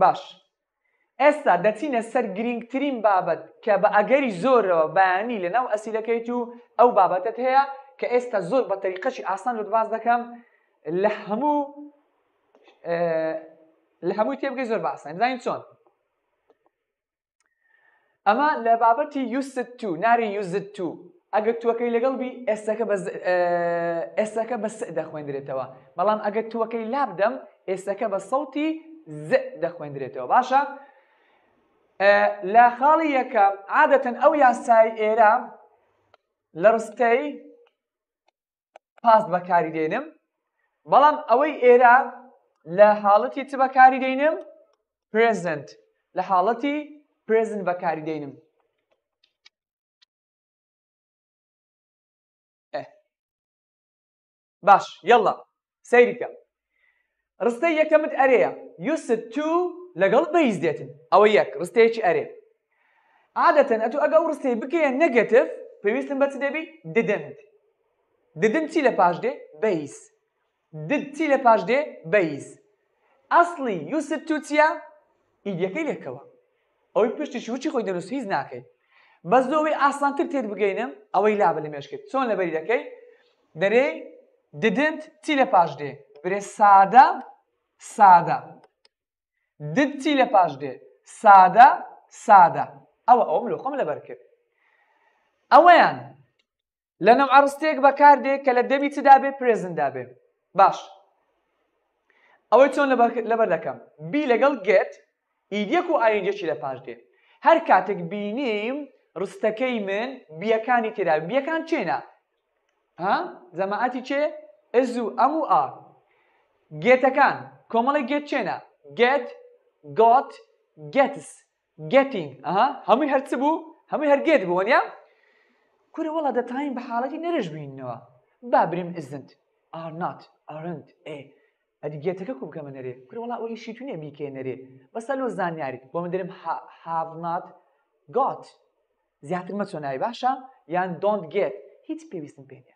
باش ئێستا دەچینە سەر گرنگترین بابەت کە بە ئەگەری زۆرەوە بەیانی لە ناو ئەسیلەکەیت و ئەو بابەتت هەیە کە ئێستا زۆر بە تەریقەشی ئاسان لەت باز دەکەم لە هەموو لە هەمووی تێبگەی زۆر باسان زانین چۆن ئەمە لە بابەتی یوست تو ناری یوزت تو ئەگەر توەکەی لەگەڵبی ئێستەکە ئێستەکە بە سە دەخوێندرێتەوە بەڵام ئەگەر توەکەی لابدەم ئێستەکە بە سەوتی ز دەخوێندرێتەوە باشە لە خاڵی یەکە عادەتەن ئەو یاسای ئێرە لە ڕستەی پاس بەکاری دێنم بەڵام ئەوەی ئێرە لە حاڵەتی چ بەکاری دێنم پرزنت لە حاڵەتی پرزن بەکاری دێنم باش يلا سيرك ڕستەی یەکەمت ئەرەیە یوسد تو لەگەڵ بەیز دێتن ئەوە یەک ڕستەیەکی ئەرێ عادەتەن ئەتو ئەگە ئەو ڕستەی بکەیە نەگەتف پێویستم بەچ دەبی ددنت ددن چی لە پاش دێ بەیس دد چی لە پاش دێ بەیس ئەسلی یوسد تو چیە ئیدەکەی لێکەوە ئەوی پشتی وچی خۆی دەنووس هیچ ناکەیت بە زۆی ئاسانتر تێت بگەینم ئەوەی لابە لە مێشکرد چۆن لە بەری دەکەی دەرێ ددنت چی لە پاش دێ برێ سادا سادە دتی لە پاش دێ سادە سادە ئەوە ئەو ملوخم لەبەر کرد ئەوەیان لە نەم ئەڕستێک بەکار دێ کە لە دەبی چدا بێ پرێزندا بێ باش ئەوەی چۆن لەبەر دەکەم بی لەگەڵ گێت ئیدەک و ئاینجێکی لە پاش دێ هەر کاتێک بینیم ڕستەکەی من بیەکانی تێدا بیەکان چێنە زەماعەتی چێ ئەزوو ئەم و ئا گێتەکان కామన్గా గెట్ చేయనా get got gets getting aha hamu hertsi bu hamu her get bu ya kuri wala da time bahalati nerij binwa babrim isn't are not aren't e adi getaka kum kama nere kuri wala o ishi tune mi ke nere basalo zan yari bo men derim have not got ziyatir ma tsunai basha yan don't get hiç pevistin penya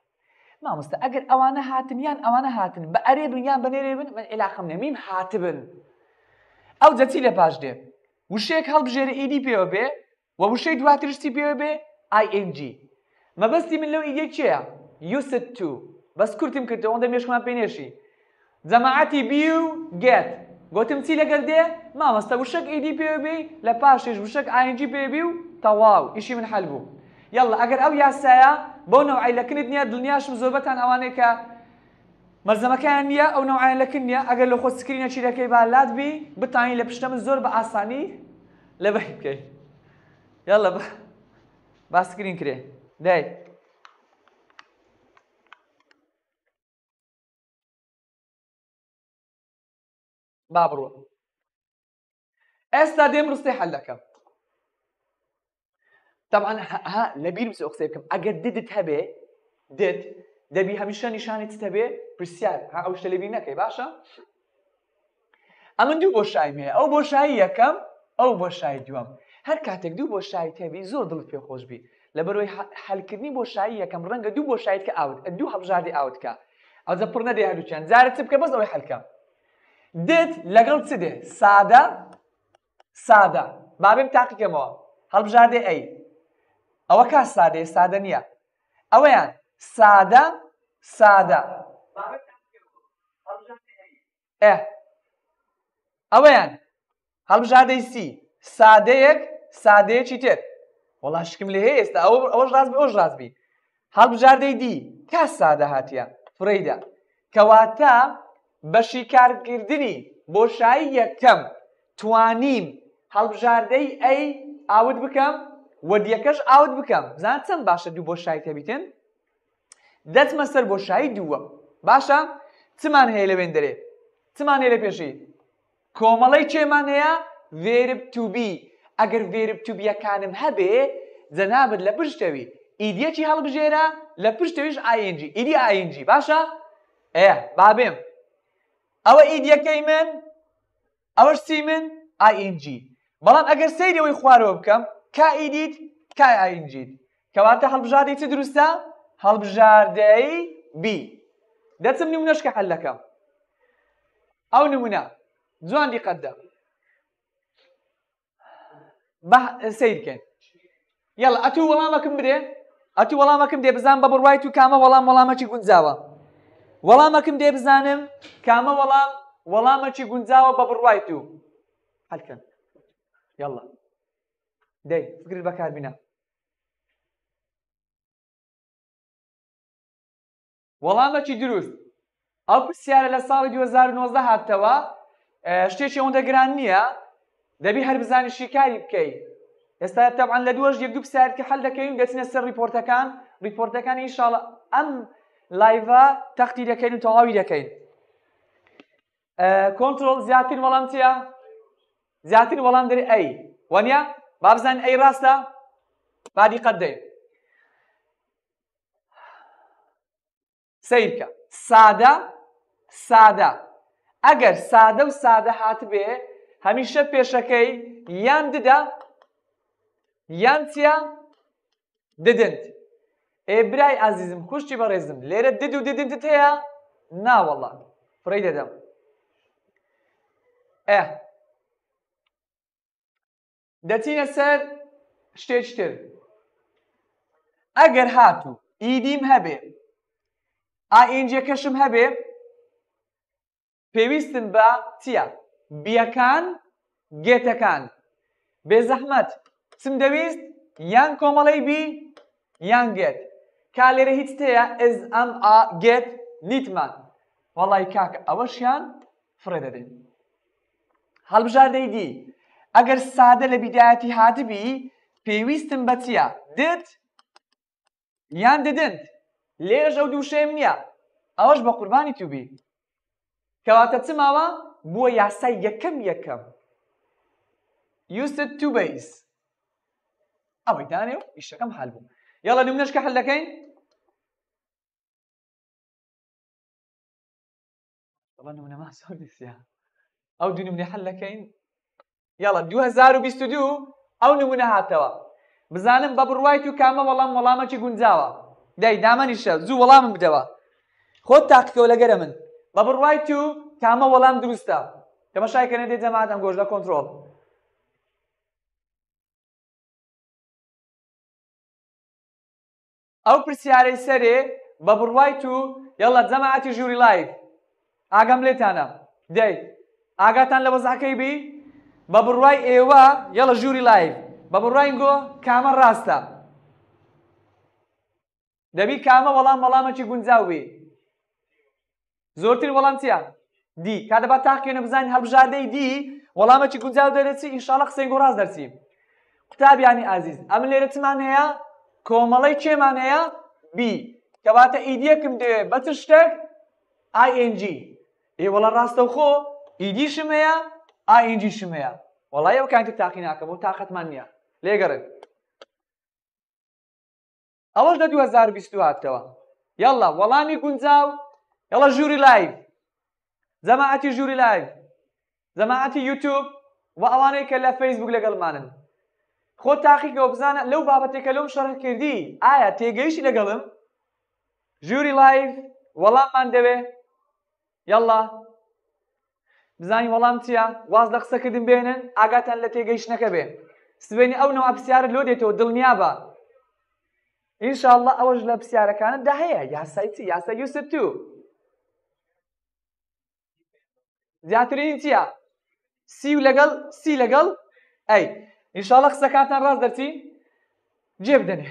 مامۆستا ئەگەر ئەوانە هاتن یان ئەوانە هاتن بە ئەرێ بنیان بنێرێ بن من ئێلاخم نەمیم هاتبن ئەو جەچی لە پاش دێ وشەیەک هەڵبژێرە ئیدی پێوە بێ و وشەی دواترشتی پێوە بێ ING مەبەستی من لەو ئیدە چێە یوست تو بەس کورتم کردەوە ئەوەندە مێشمان پێنێشی جەماعەتی بی و گێت گوتم چی لەگەر دێ مامەستا وشەک ئیدی پێوە بێ لە پاشێش وشەک ING پێبی و تەواو ئیشی من حەل بوو یڵ ئەگەر ئەو یاسایە بۆ نەوعیلەکردن نیە دڵنیاشم زۆبەتان ئەوانەیە کە مەرزەمەکان نیە ئەو نەوعیلەکرد نیە ئەگەر لە خۆسکرینە چیرەکەی بالاتبی بتانی لە پشتە من زۆر بە ئاسانی لە بەهی بکەی یڵە باسکرین کرێ دای. با بڕوە ئێستا دێم ڕستی حل دەکەم طبعا ها لبیر بس اقصی بکم اگر ددت هبه دد دەبی هەمیشە نیشانیت تەبێ پرسیار ها ئەو شتەلبی نەکەی باشە ئەمن دوو بۆشایم هەیە ئەو بۆشایی یەکەم ئەو بۆشای دووەم هەر کاتێک دوو بۆشایی تێبی زۆر دڵ پێ خۆش بی لە بەرەوەی هەلکردنی بۆشایی یەکەم ڕەنگە دوو بۆشایت کە ئاوت دوو هەبژاری ئاوتکە ئەوزە پڕ نەدەی هەردووچیان جارە چ بکە بەس ئەوەی هەلکەم دێت لەگەڵ چ دێ سادە سادە بابێم تاقیکەمەوە هەڵبژاردێ ئەی ئەوە کا سادەیە سادە نییە ئەوەیان سادە سادە ئەوەیان هەڵبژادەی سی سادەیەک سادەیەکی تێت وەڵا شکم لێ هەیە ئێستا ئەو ئەوەش ڕازبی ئەوش ڕازبی هەڵبژاردەی دی کا سادە هاتیە فرەیدا کەواتە بەشی کارکردنی بۆشایی یەکەم توانیم هەڵبژاردەی ئەی ئاوت بکەم وەدیەکەش ئاوت بکەم زان چەند باشە دوو بۆ شای تەبیتن دەچمە سەر بۆ شایی دووە باشە چمان هەیە لە وێندەرێ چمان هەیە لە پێشی کۆمەڵی چێمان هەیە وێرب توبی ئەگەر وێرب توبیەکانم هەبێ جەنابد لە پشتەوی ئیدیەکی e هەڵبژێرە لە پشتەویش ئاینجی ئیدی ئاینجی باشە ئێ بابێم ئەوە ئیدیەکەی e من ئەوەش چی من ئاینجی بەڵام ئەگەر سیرەوەی خوارەوە بکەم کائیدید کای ئاینجید کەواتە هەڵبژاردی چ دروستە هەڵبژاردەی بی دەچم نمونەشکە حلەکە ئەو نمونە جوان دیقەتدا سیرکەن یڵ ئەتو وەڵامەکەم برێ ئەتو وەڵامەکەم دێ بزان بە بڕوای تو کامە وەڵام وەڵامەکی گونجاوە وەڵامەکەم دێ بزانم کامە وەڵام وەڵامەکی گونجاوە بە بڕوای تو هەلکەن یڵە دەی فکرت بەکاربیە وەڵامەکی دروست ئەو پرسیارە لە ساڵی 2009 هاتەوە شتێکی ئەوەندە گران نییە دەبی هەر بزانانی شیکاری بکەیت ئێستا تەبان لە دووەش یەک دوو پرسیارکە هەل دەکەین دەچنە سەر ریپۆرتەکان ریپۆرتەکان ئینشاڵە ئەم لایڤە تەختی دەکەین و تەواوی دەکەین کۆنتترۆل زیاتر وەڵام چیە؟ زیاتر وەڵام دەری ئەی وەنیە؟ بابزان ئەی ڕاستە بادی قەت دەیە سیرکە سادە سادە ئەگەر سادە و سادە هات بێ هەمیشە پێشەکەی یان ددا یان چە ددنت ئێ برای ئازیزم خوشتی بەڕێزم لێرە دد و ددنت هەیە ناوەڵە فڕی دەدەم ئە دەچینە سەر شتێکتر ئەگەر هاتوو ئیدیم هەبێ ئاینجەکەشم هەبێ پێویستن بە چییە بیەکان گێتەکان بێزەحمەت چم دەویست یان کۆمەڵی بی یان گێت کا لێرە هیچ تەیە ئز ئەم ئا گێت نیتمان وەڵی کاکە ئەوەشیان فرێ دەدەین هەڵبژاردەی دی اگر ساده لە بیداەتی هاتبی پێویستم بە چییە دت یان ددنت لێرەش ئەو دووشێم نییە با بە تو توبی کەواتە چ ماوە بووە یاسای یەکەم یەکەم یوسد تو بەیس او دانێ و ئیشەکەم حال بوو یاڵە حل هەل طبعا نمونە ما سۆ دیسیە او دو نمونێ هەل دەکەین یاڵە 2022 ئەو نمونە هاتەوە بزانم بە بڕوایت و کامە وەڵام وەڵامەکی گونجاوە دای دامەنیشە زوو وەڵامم بدەوە خۆت تاقیکەوە لەگەرە من بە بڕوایت و کامە وەڵام دروستە تەمەشایکەنە دێ جەمادەم گۆژ لە کۆنتترۆل ئەو پرسیارەی سەرێ بە بڕوایت و یەڵە جەماعتی ژووری لایف ئاگەم لێتانە دەی ئاگاتان لە بەزاکەی بی بە بڕوای ئێوە یەڵە ژووری لایف بە بڕوای گۆ کامە ڕاستە دەبی کامە وەڵام وەڵامەکی گونجاوی زۆرتر وەڵام چیە دی کادەبات تاقیێنە بزانین هەڵبژادەی دی وەڵامەکی گونجاو دەرەچی ئینشاڵە قسەنگ و ڕاست دەرچیم قوتابیانی ئازیز ئەم لێرە چمان هەیە کۆمەڵی چێمان هەیە بی کەواتە ئیدیەکم دەوێ بەچ شتێک ING ئێوەڵە ڕاستە خۆ ئیدیشم هەیە ئاینجی شمەیە وڵای ئەو کانتێک تاقی ناکە بۆ تااقەتمان نییە لێگەرن ئەوەش لە 2020ەوە یاڵە وەڵامی گونجاو یڵە ژووری لایف زەماعەتی ژووری لایف زەماعەتی یوتوب و ئەوانەی کە لە فەیسبوک لەگەڵمانن خۆ تاقیکەوە بزانە لەو بابەتێکە لەم شەڕ کردی ئایا تێگەیشی لەگەڵم ژووری لایف وەڵاممان دەوێ یاڵە بزانی وەڵام چییە واز لە قسەکردن بێنن ئاگاتان لە تێگەیشتەکە بێن سبێنی ئەو نەوە پرسیارت لۆ دێتەوە دڵنیا بە ئینشاءله ئەوەش لە پرسیارەکانتدا هەیە یاسایتی یاسا یوسف تو زیاترین چییە سی و لەگەڵ سی لەگەڵ ئەی ئینشاءله قسەکانتان ڕاست دەرچین جێ بدەنێ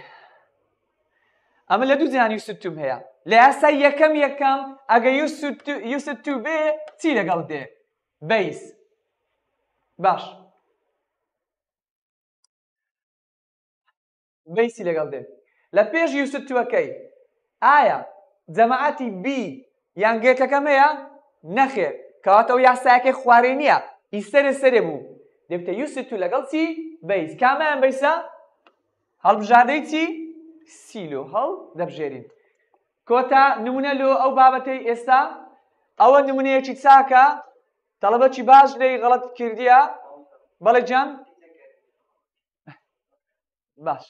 ئەمە لە دوو زیانی سوتوم هەیە لە یاسای یەکەم یەکەم ئەگە یوسف تو بێ چی لەگەڵ دێ بەیس باش بەیسی لەگەڵ دێت لە پێش یوسف توەکەی ئایا جەماعەتی بی یان گێتەکەمەیە نەخێر کەواتە ئەو یاساەکەی خوارێ نییە ئیسەرێ سەرێ بوو دەبتە یوسف تو لەگەڵ چی بەیس کامیان بەیسە هەڵبژادەی چی سیلو هەڵ دەبژێرین کۆتا نمونە لۆ ئەو بابەتەی ئێستا ئەوە نمونەیەکی چاکە تەڵەبەکی باش لێی غەڵت کردیە بەڵێ جان باش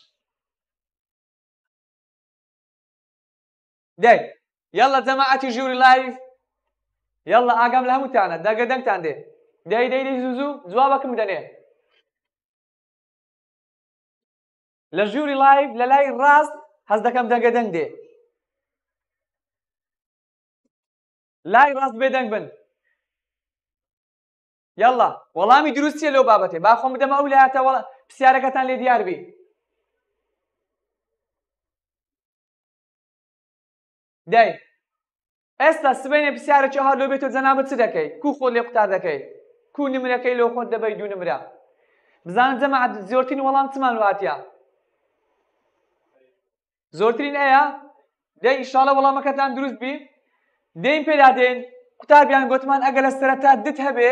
دەی یەڵە جەماعەتی ژووری لایف یەڵە ئاگام لە هەمووتانە دەگە دەنگتان دێ دەی دەی دەی زوزوو جوابەکەم دەنێ لە ژووری لایف لە لای ڕاست هەز دەکەم دەگە دەنگ دێ لای ڕاست بێدەنگ بن یاڵە وەڵامی دروستیە لەو بابەتێ باخۆم بدەمە ئەو لایەتە وڵە پرسیارەکەتان لێ دیار بی دای ئێستا سبێنێ پرسیارەکی هەر لۆ بێتۆ جەنابە چ دەکەی کو خۆ لێ قوتار دەکەی کو نمرەکەی لۆ خۆت دەبی دوو نمرە بزانن جەمە زۆرترین وەڵام چمان واتە زۆرترین ئەیە دەی ئیشاڵە وەڵامەکەتان دروست بی دەین پێدا دێن قوتار بیان گوتمان ئەگەر لە سەرەتا دت هەبێ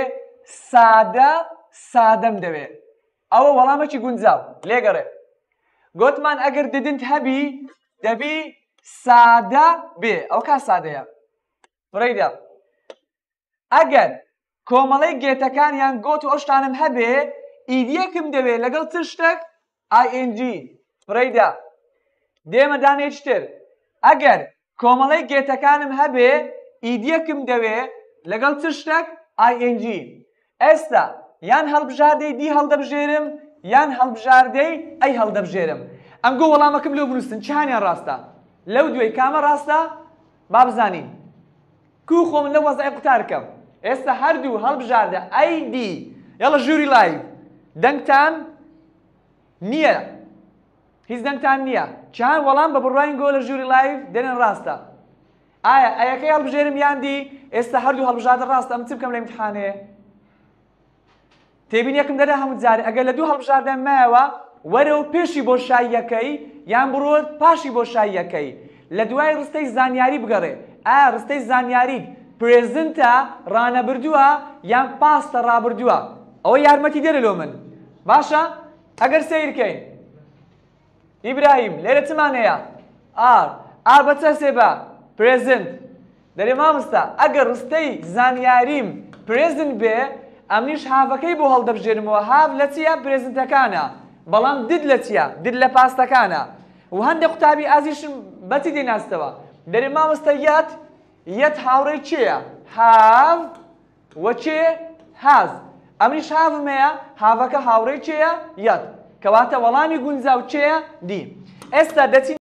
سادە سادەم دەوێت ئەوە وەڵامەکی گونجاو لێگەڕێ گوتمان ئەگەر ددنت هەبی دەبی سادە بێ ئەو کا سادەیە بڕیدا ئەگەر کۆمەڵی گێتەکانیان گۆت و ئەوشتانم هەبێ ئیدیەکم دەوێت لەگەڵ چ شتێک ING بڕیدا دێمە دانێشتر ئەگەر کۆمەڵی گێتەکانم هەبێ ئیدیەکم دەوێ لەگەڵ چ شتێک ING ئێستا یان هەڵبژاردەی دی هەڵدەبژێرم یان هەڵبژاردەی ئەی هەڵدەبژێرم ئەنگۆ وەڵامەکەم لەو بنووسن چیانیان ڕاستە لەو دوێ کامە ڕاستە با بزانین کو خۆم لە وەزای قوتارکەم ئێستا هەردوو هەڵبژاردە ئەی دی یەڵە ژووری لای دەنگتان نییە هیچ دەنگتان نییە چیان وەڵام بە بڕوان گۆ لە ژووری لایف دێنن ڕاستە ئایا ئەیەکەی هەڵبژێرم یاندی ئێستا هەردوو هەڵبژاردە ڕاستە ئەم چ بکەم لە امتحانەیە تێبین یەکم دەدا هەموو جارێ ئەگەر لە دوو هەڵبژاردە مایەوە وەرە و پێشی بۆشاییەکەی یان بڕۆت پاشی بۆشاییەکەی لە دوای ڕستەی زانیاری بگەڕێ ئایا ڕستەی زانیاریت پرێزنتە ڕانەبردووە یان پاستە ڕابردووە ئەوە یارمەتی دێرە لۆ من باشە ئەگەر سیرکەین ئیبراهیم لێرە چمانەیە ئار ئا بەچە سێبە پرێزنت دەرێ مامستا ئەگەر ڕستەی زانیاریم پرێزن بێ ئەمنیش هاوەکەی بۆ هەڵدەبژێنمەوە هاو لە چیە برێزنتەکانە بەڵام دید لە چیە دید لە پاستەکانە و هەندێک قوتابی ئازیشم بەتی دێناستەوە دەری مامۆستا یات یەت هاوڕێی چیە هاو وەچێ هاز ئەمریش هاومەیە هاوەکە هاوڕێی چیە یەت کەواتە وەڵامی گونجاو چەیە دی ئێستا دەچین